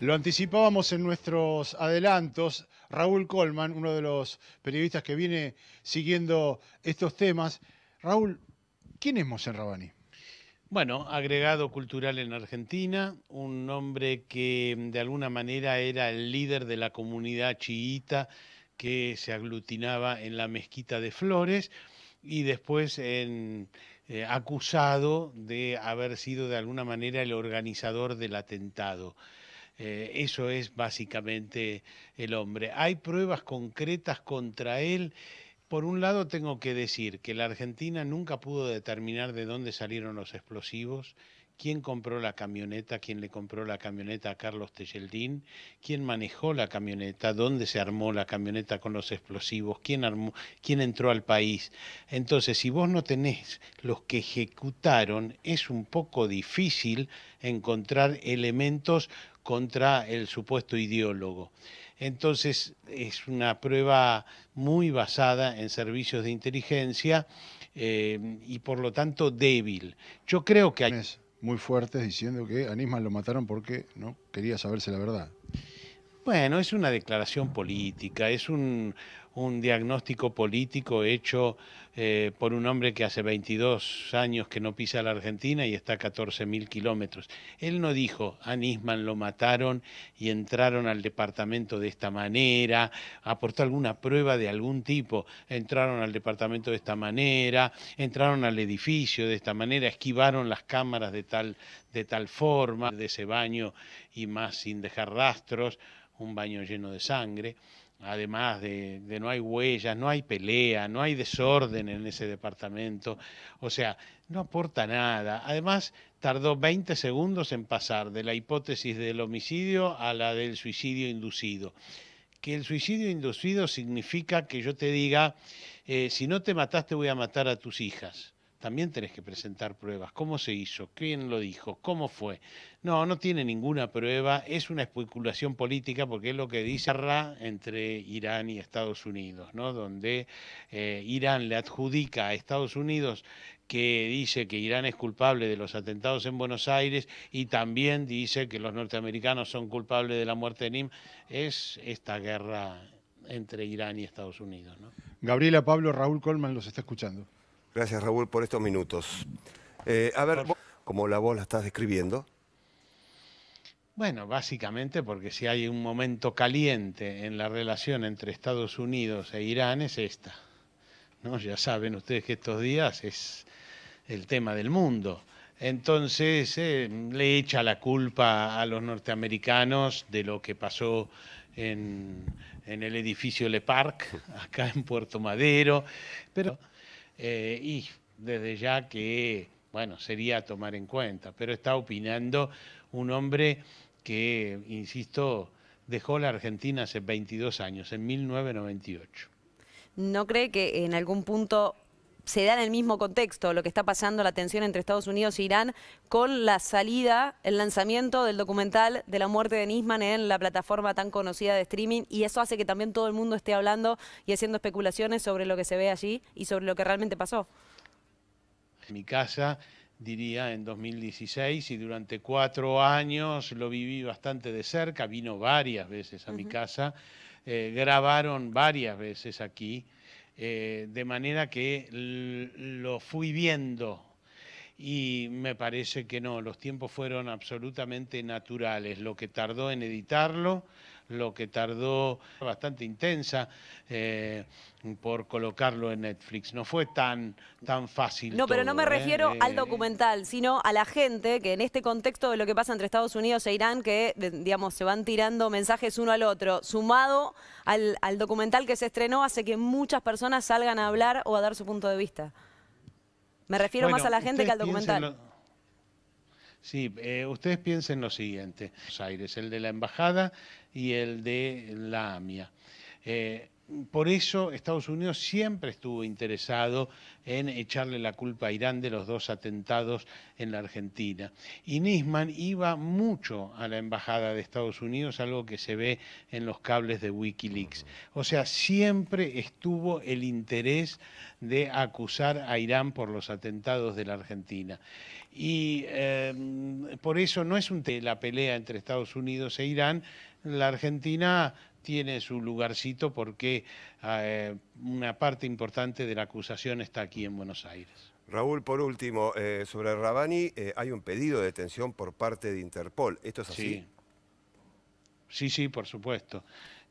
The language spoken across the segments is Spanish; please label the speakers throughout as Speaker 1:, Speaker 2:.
Speaker 1: Lo anticipábamos en nuestros adelantos. Raúl Colman, uno de los periodistas que viene siguiendo estos temas. Raúl, ¿quién es Mosén Rabani? Bueno, agregado cultural en Argentina, un hombre que de alguna manera era el líder de la comunidad chiita que se aglutinaba en la mezquita de Flores y después en eh, acusado de haber sido de alguna manera el organizador del atentado. Eh, eso es básicamente el hombre. Hay pruebas concretas contra él. Por un lado, tengo que decir que la Argentina nunca pudo determinar de dónde salieron los explosivos quién compró la camioneta, quién le compró la camioneta a Carlos Telleldín, quién manejó la camioneta, dónde se armó la camioneta con los explosivos, quién, quién entró al país. Entonces, si vos no tenés los que ejecutaron, es un poco difícil encontrar elementos contra el supuesto ideólogo. Entonces es una prueba muy basada en servicios de inteligencia eh, y por lo tanto débil. Yo creo que hay muy fuertes diciendo que a Nisman lo mataron porque no quería saberse la verdad. Bueno, es una declaración política, es un, un diagnóstico político hecho eh, por un hombre que hace 22 años que no pisa la Argentina y está a 14.000 kilómetros. Él no dijo, a Nisman lo mataron y entraron al departamento de esta manera, aportó alguna prueba de algún tipo, entraron al departamento de esta manera, entraron al edificio de esta manera, esquivaron las cámaras de tal, de tal forma, de ese baño y más sin dejar rastros un baño lleno de sangre, además de, no hay huellas, no hay pelea, no hay desorden en ese departamento, o sea, no aporta nada. Además, tardó 20 segundos en pasar de la hipótesis del homicidio a la del suicidio inducido. Que el suicidio inducido significa que yo te diga, eh, si no te mataste voy a matar a tus hijas también tenés que presentar pruebas. ¿Cómo se hizo? ¿Quién lo dijo? ¿Cómo fue? No, no tiene ninguna prueba. Es una especulación política porque es lo que dice Ra entre Irán y Estados Unidos, ¿no? Donde eh, Irán le adjudica a Estados Unidos que dice que Irán es culpable de los atentados en Buenos Aires y también dice que los norteamericanos son culpables de la muerte de Nim. Es esta guerra entre Irán y Estados Unidos, Gabriela, Pablo, Raúl Colman los está escuchando. Gracias, Raúl, por estos minutos. Eh, a ver, ¿cómo la voz la estás describiendo. Bueno, básicamente porque si hay un momento caliente en la relación entre Estados Unidos e Irán es esta. ¿no? Ya saben ustedes que estos días es el tema del mundo. Entonces eh, le echa la culpa a los norteamericanos de lo que pasó en, en el edificio Le Parc, acá en Puerto Madero. Pero eh, y desde ya que, bueno, sería tomar en cuenta, pero está opinando un hombre que, insisto, dejó la Argentina hace 22 años, en 1998. ¿No cree que en algún punto se da en el mismo contexto lo que está pasando, la tensión entre Estados Unidos e Irán, con la salida, el lanzamiento del documental de la muerte de Nisman en la plataforma tan conocida de streaming, y eso hace que también todo el mundo esté hablando y haciendo especulaciones sobre lo que se ve allí y sobre lo que realmente pasó. en Mi casa, diría, en 2016 y durante cuatro años lo viví bastante de cerca, vino varias veces a mi casa. Eh, grabaron varias veces aquí, eh, de manera que lo fui viendo y me parece que no, los tiempos fueron absolutamente naturales, lo que tardó en editarlo, lo que tardó bastante intensa eh, por colocarlo en Netflix. No fue tan, tan fácil. No, pero no me ¿eh? refiero al eh, documental, sino a la gente que en este contexto de lo que pasa entre Estados Unidos e Irán, que digamos se van tirando mensajes uno al otro, sumado al, documental que se estrenó, hace que muchas personas salgan a hablar o a dar su punto de vista. Me refiero más a la gente que al documental Sí, eh, ustedes piensen lo siguiente, Aires, el de la Embajada y el de la AMIA. Eh, por eso Estados Unidos siempre estuvo interesado en echarle la culpa a Irán de los dos atentados en la Argentina. Y Nisman iba mucho a la embajada de Estados Unidos, algo que se ve en los cables de Wikileaks. O sea, siempre estuvo el interés de acusar a Irán por los atentados de la Argentina. Y em, por eso no es un la pelea entre Estados Unidos e Irán, la Argentina tiene su lugarcito porque eh, una parte importante de la acusación está aquí en Buenos Aires. Raúl, por último, eh, sobre Rabani, eh, hay un pedido de detención por parte de Interpol. ¿Esto es así? Sí, sí, por supuesto.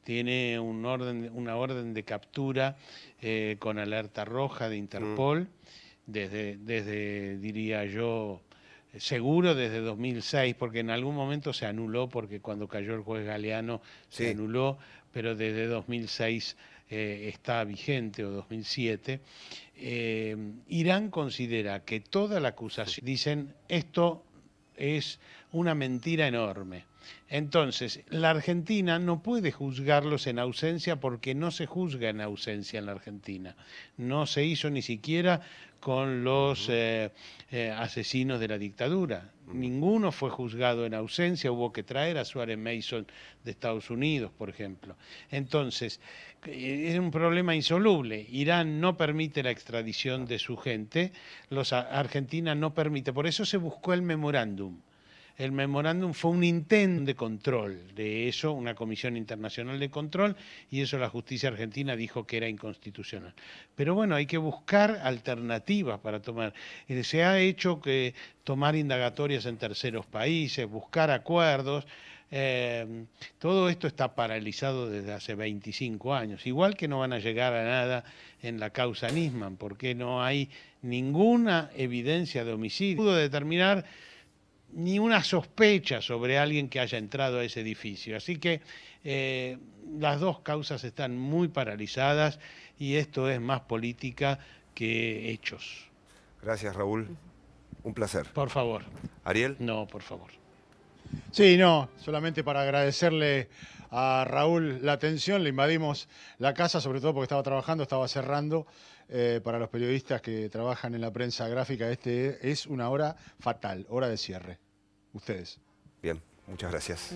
Speaker 1: Tiene una orden de captura con alerta roja de mm. Interpol, desde, desde, diría yo, seguro desde 2006, porque en algún momento se anuló, porque cuando cayó el juez Galeano se anuló, pero desde 2006 eh, está vigente o 2007. Eh, Irán considera que toda la acusación, dicen, esto es una mentira enorme. Entonces, la Argentina no puede juzgarlos en ausencia porque no se juzga en ausencia en la Argentina. No se hizo ni siquiera con los eh, eh, asesinos de la dictadura. Ninguno fue juzgado en ausencia, hubo que traer a Suárez Mason de Estados Unidos, por ejemplo. Entonces, eh, es un problema insoluble. Irán no permite la extradición de su gente, los, Argentina no permite. Por eso se buscó el memorándum el memorándum fue un intento de control de eso, una comisión internacional de control, y eso la justicia argentina dijo que era inconstitucional. Pero bueno, hay que buscar alternativas para tomar. Eh, se ha hecho que tomar indagatorias en terceros países, buscar acuerdos. Eh, todo esto está paralizado desde hace 25 años, igual que no van a llegar a nada en la causa Nisman, porque no hay ninguna evidencia de homicidio. Pudo determinar ni una sospecha sobre alguien que haya entrado a ese edificio. Así que eh, las dos causas están muy paralizadas y esto es más política que hechos. Gracias, Raúl. Un placer. Por favor. Ariel. No, por favor. Sí, no, solamente para agradecerle a Raúl la atención, le invadimos la casa, sobre todo porque estaba trabajando, estaba cerrando. Eh, para los periodistas que trabajan en la prensa gráfica, este es una hora fatal, hora de cierre. Ustedes. Bien, muchas gracias.